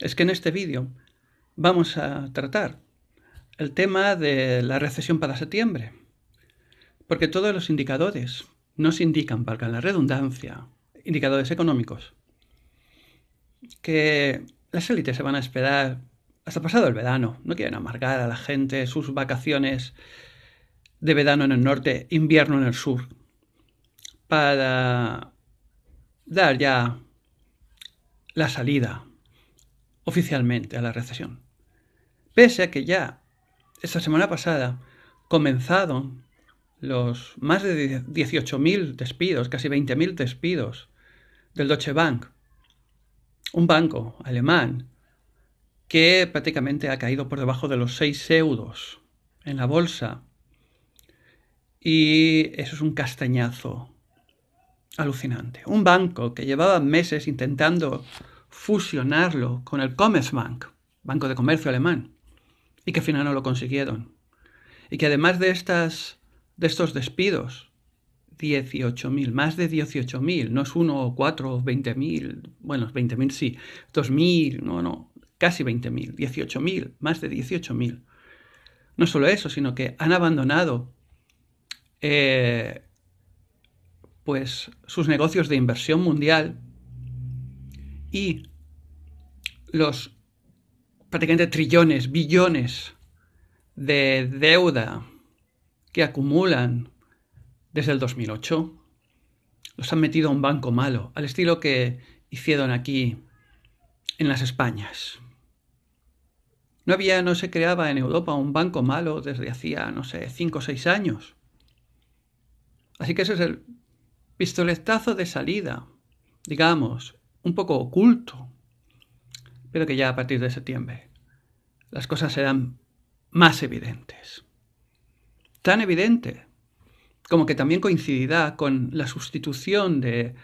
es que en este vídeo vamos a tratar el tema de la recesión para septiembre, porque todos los indicadores nos indican, valga la redundancia, indicadores económicos, que las élites se van a esperar hasta pasado el verano, no quieren amargar a la gente sus vacaciones de verano en el norte, invierno en el sur, para dar ya la salida oficialmente a la recesión. Pese a que ya esta semana pasada comenzaron los más de 18.000 despidos, casi 20.000 despidos del Deutsche Bank, un banco alemán que prácticamente ha caído por debajo de los 6 euros en la bolsa. Y eso es un castañazo alucinante. Un banco que llevaba meses intentando fusionarlo con el Commerzbank, Banco de Comercio Alemán, y que al final no lo consiguieron. Y que además de, estas, de estos despidos, 18.000, más de 18.000, no es uno o cuatro o 20.000, bueno, 20.000 sí, 2.000, no, no, casi 20.000, 18.000, más de 18.000. No solo eso, sino que han abandonado eh, pues sus negocios de inversión mundial y los prácticamente trillones, billones de deuda que acumulan desde el 2008, los han metido a un banco malo, al estilo que hicieron aquí en las Españas. No había, no se creaba en Europa un banco malo desde hacía, no sé, 5 o 6 años. Así que ese es el pistoletazo de salida, digamos, un poco oculto, pero que ya a partir de septiembre las cosas serán más evidentes. Tan evidente como que también coincidirá con la sustitución de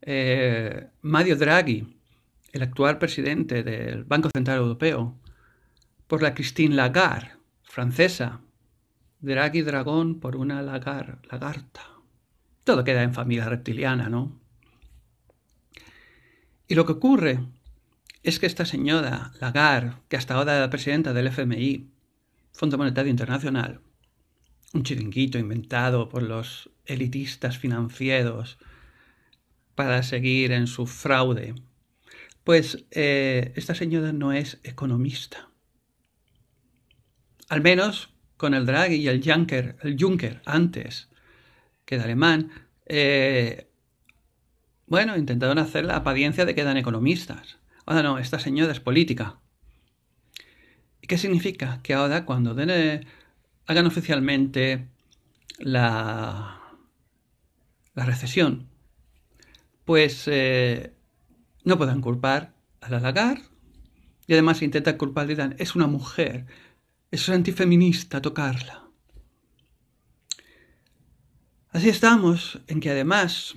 eh, Mario Draghi, el actual presidente del Banco Central Europeo, por la Christine Lagarde, francesa. Draghi dragón por una lagar, lagarta. Todo queda en familia reptiliana, ¿no? Y lo que ocurre es que esta señora Lagarde, que hasta ahora era presidenta del FMI, Fondo Monetario Internacional, un chiringuito inventado por los elitistas financieros para seguir en su fraude, pues eh, esta señora no es economista. Al menos con el Draghi y el Juncker, el antes que de alemán, eh, bueno, intentaron hacer la apariencia de que eran economistas. Ahora no, esta señora es política. ¿Y qué significa? Que ahora cuando den, eh, hagan oficialmente la, la recesión, pues eh, no puedan culpar a la y además intenta culpar dirán, es una mujer, es antifeminista tocarla. Así estamos, en que además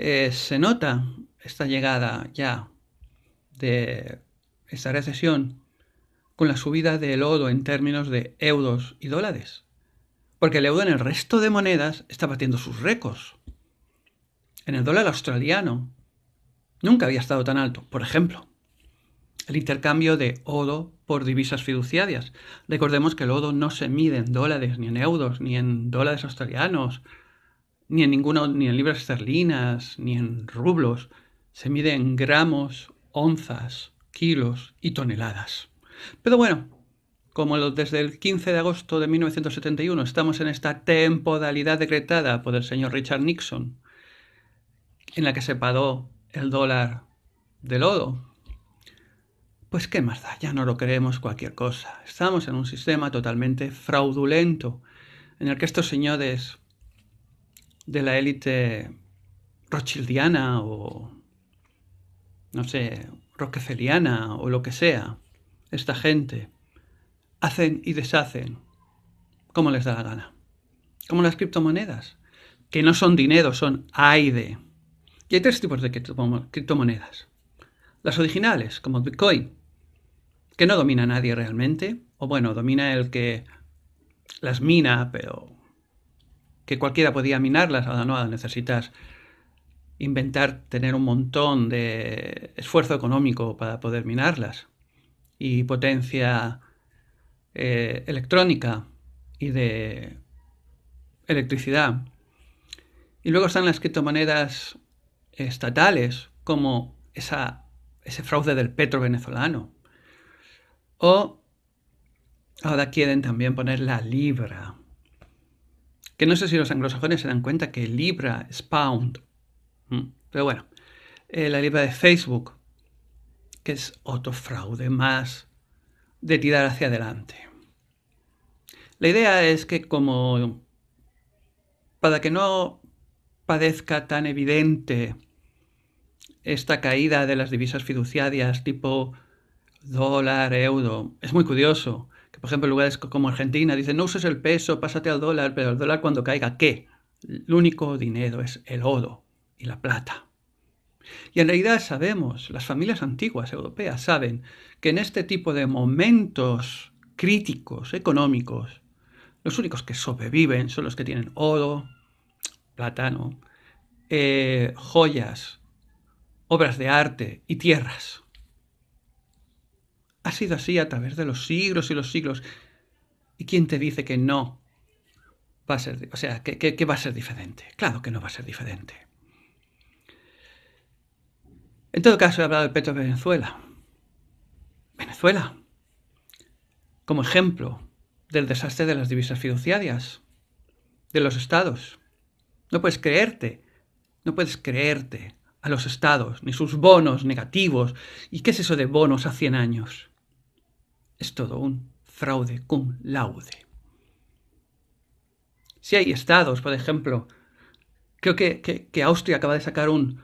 eh, se nota esta llegada ya de esta recesión con la subida del ODO en términos de euros y dólares. Porque el euro en el resto de monedas está batiendo sus récords. En el dólar australiano nunca había estado tan alto, por ejemplo. El intercambio de ODO por divisas fiduciarias. Recordemos que el ODO no se mide en dólares, ni en euros, ni en dólares australianos, ni en ni en libras esterlinas, ni en rublos, se mide en gramos, onzas, kilos y toneladas. Pero bueno, como desde el 15 de agosto de 1971 estamos en esta temporalidad decretada por el señor Richard Nixon, en la que se pagó el dólar de lodo, pues qué más da, ya no lo creemos cualquier cosa. Estamos en un sistema totalmente fraudulento, en el que estos señores de la élite rothschildiana o, no sé, roquefeliana o lo que sea, esta gente, hacen y deshacen como les da la gana. Como las criptomonedas, que no son dinero, son AIDE. Y hay tres tipos de criptomonedas. Las originales, como Bitcoin, que no domina nadie realmente, o bueno, domina el que las mina, pero que cualquiera podía minarlas, ahora no, necesitas inventar, tener un montón de esfuerzo económico para poder minarlas y potencia eh, electrónica y de electricidad. Y luego están las criptomonedas estatales, como esa, ese fraude del petro venezolano. O ahora quieren también poner la libra. Que no sé si los anglosajones se dan cuenta que Libra es pound. Mm, pero bueno, eh, la Libra de Facebook, que es otro fraude más de tirar hacia adelante. La idea es que como para que no padezca tan evidente esta caída de las divisas fiduciarias tipo dólar, euro, es muy curioso por ejemplo, lugares como Argentina dicen, no uses el peso, pásate al dólar, pero el dólar cuando caiga, ¿qué? El único dinero es el oro y la plata. Y en realidad sabemos, las familias antiguas europeas saben, que en este tipo de momentos críticos económicos, los únicos que sobreviven son los que tienen oro, plátano, eh, joyas, obras de arte y tierras. Ha sido así a través de los siglos y los siglos. ¿Y quién te dice que no va a ser, o sea, que, va a ser diferente? Claro que no va a ser diferente. En todo caso, he hablado de Petro Venezuela. Venezuela, como ejemplo del desastre de las divisas fiduciarias, de los estados. No puedes creerte, no puedes creerte a los estados, ni sus bonos negativos. ¿Y qué es eso de bonos a 100 años? es todo un fraude cum laude. Si hay estados, por ejemplo, creo que, Austria acaba de sacar un,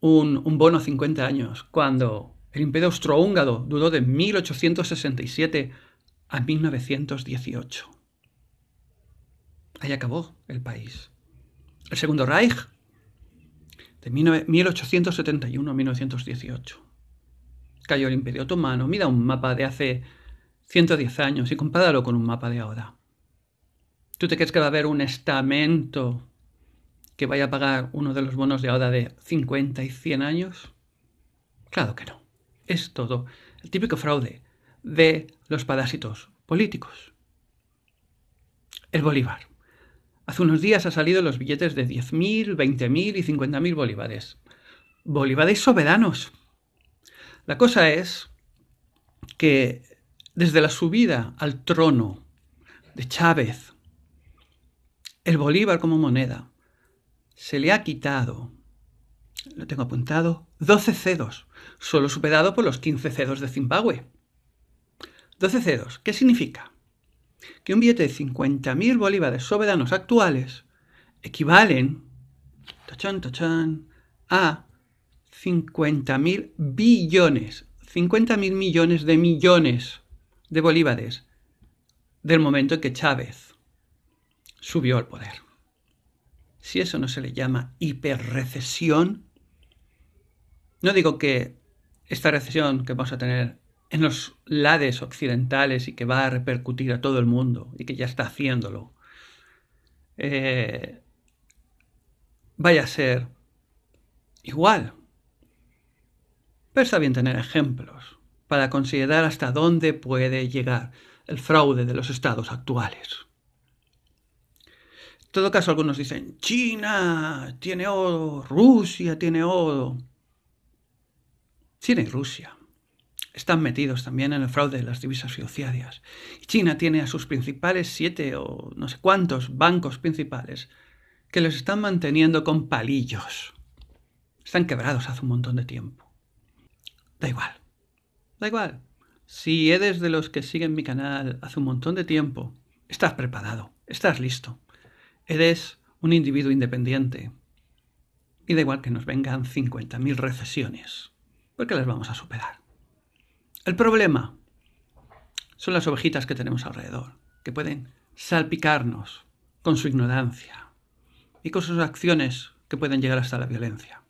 un, bono a 50 años, cuando el imperio austrohúngaro duró de 1867 a 1918. Ahí acabó el país. El Segundo Reich, de 1871 a 1918. Cayó el Imperio Otomano. Mira un mapa de hace 110 años y compáralo con un mapa de ahora. ¿Tú te crees que va a haber un estamento que vaya a pagar uno de los bonos de ahora de 50 y 100 años? Claro que no. Es todo el típico fraude de los parásitos políticos. El Bolívar. Hace unos días ha salido los billetes de 10.000, 20.000 y 50.000 bolívares. Bolívares soberanos. La cosa es que desde la subida al trono de Chávez, el Bolívar como moneda, se le ha quitado, lo tengo apuntado, 12 cedos, solo superado por los 15 cedos de Zimbabue. 12 cedos, ¿qué significa? Que un billete de 50.000 bolívares soberanos actuales equivalen a 50.000 billones, 50.000 millones de millones de Bolívares del momento en que Chávez subió al poder. Si eso no se le llama hiperrecesión, no digo que esta recesión que vamos a tener en los lades occidentales y que va a repercutir a todo el mundo y que ya está haciéndolo, eh, vaya a ser igual. Pero está bien tener ejemplos para considerar hasta dónde puede llegar el fraude de los estados actuales. En todo caso, algunos dicen, China tiene oro, Rusia tiene oro. China y Rusia están metidos también en el fraude de las divisas fiduciarias. China tiene a sus principales siete o no sé cuántos bancos principales que los están manteniendo con palillos. Están quebrados hace un montón de tiempo. Da igual. Da igual. Si eres de los que siguen mi canal hace un montón de tiempo, estás preparado, estás listo. Eres un individuo independiente. Y da igual que nos vengan 50.000 recesiones, porque las vamos a superar. El problema son las ovejitas que tenemos alrededor, que pueden salpicarnos con su ignorancia y con sus acciones que pueden llegar hasta la violencia.